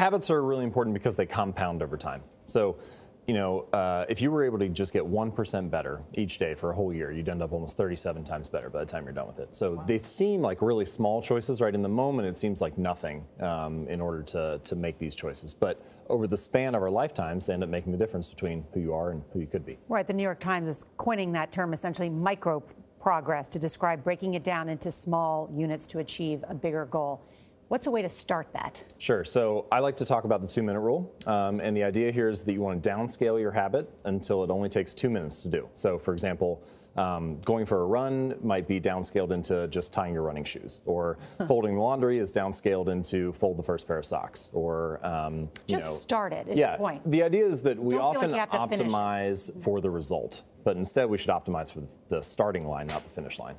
habits are really important because they compound over time. So, you know, uh, if you were able to just get 1% better each day for a whole year, you'd end up almost 37 times better by the time you're done with it. So wow. they seem like really small choices, right? In the moment, it seems like nothing um, in order to, to make these choices. But over the span of our lifetimes, they end up making the difference between who you are and who you could be. Right. The New York Times is coining that term essentially micro progress to describe breaking it down into small units to achieve a bigger goal. What's a way to start that? Sure. So I like to talk about the two minute rule. Um, and the idea here is that you want to downscale your habit until it only takes two minutes to do. So, for example, um, going for a run might be downscaled into just tying your running shoes, or folding laundry is downscaled into fold the first pair of socks, or um, you just know, start it. yeah, point. the idea is that we Don't often like optimize for the result, but instead we should optimize for the starting line, not the finish line.